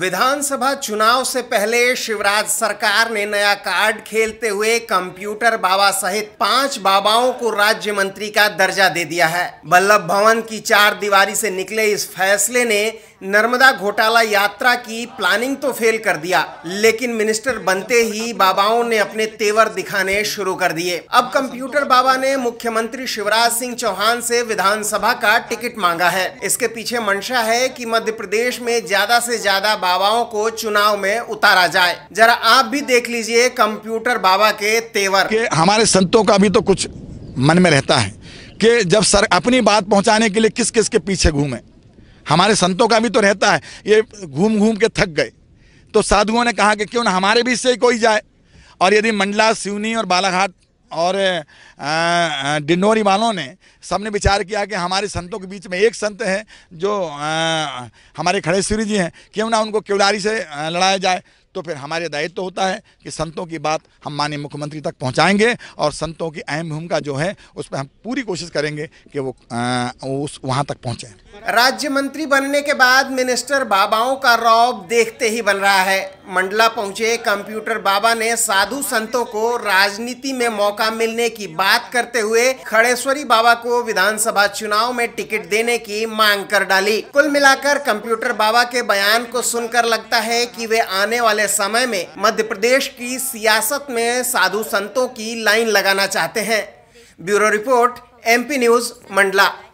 विधानसभा चुनाव से पहले शिवराज सरकार ने नया कार्ड खेलते हुए कंप्यूटर बाबा सहित पांच बाबाओं को राज्य मंत्री का दर्जा दे दिया है बल्लभ भवन की चार दीवारी से निकले इस फैसले ने नर्मदा घोटाला यात्रा की प्लानिंग तो फेल कर दिया लेकिन मिनिस्टर बनते ही बाबाओं ने अपने तेवर दिखाने शुरू कर दिए अब कंप्यूटर बाबा ने मुख्यमंत्री शिवराज सिंह चौहान से विधानसभा का टिकट मांगा है इसके पीछे मंशा है कि मध्य प्रदेश में ज्यादा से ज्यादा बाबाओं को चुनाव में उतारा जाए जरा आप भी देख लीजिए कंप्यूटर बाबा के तेवर के हमारे संतों का भी तो कुछ मन में रहता है कि जब सर अपनी बात पहुंचाने के लिए किस किस के पीछे घूमे हमारे संतों का भी तो रहता है ये घूम घूम के थक गए तो साधुओं ने कहा कि क्यों ना हमारे भी से कोई जाए और यदि मंडला सिवनी और बालाघाट और डिंडोरी वालों ने सबने विचार किया कि हमारे संतों के बीच में एक संत है जो आ, हमारे खड़े सूर्य जी हैं क्यों ना उनको केवलारी से लड़ाया जाए तो फिर हमारे दायित्व तो होता है कि संतों की बात हम माननीय मुख्यमंत्री तक पहुंचाएंगे और संतों की अहम भूमिका जो है उस पर हम पूरी कोशिश करेंगे कि वो आ, उस वहाँ तक पहुँचें राज्य मंत्री बनने के बाद मिनिस्टर बाबाओं का रौब देखते ही बन रहा है मंडला पहुँचे कंप्यूटर बाबा ने साधु संतों को राजनीति में मौका मिलने की बात करते हुए खड़ेश्वरी बाबा को विधानसभा चुनाव में टिकट देने की मांग कर डाली कुल मिलाकर कंप्यूटर बाबा के बयान को सुनकर लगता है कि वे आने वाले समय में मध्य प्रदेश की सियासत में साधु संतों की लाइन लगाना चाहते हैं bureau report MP news Mandla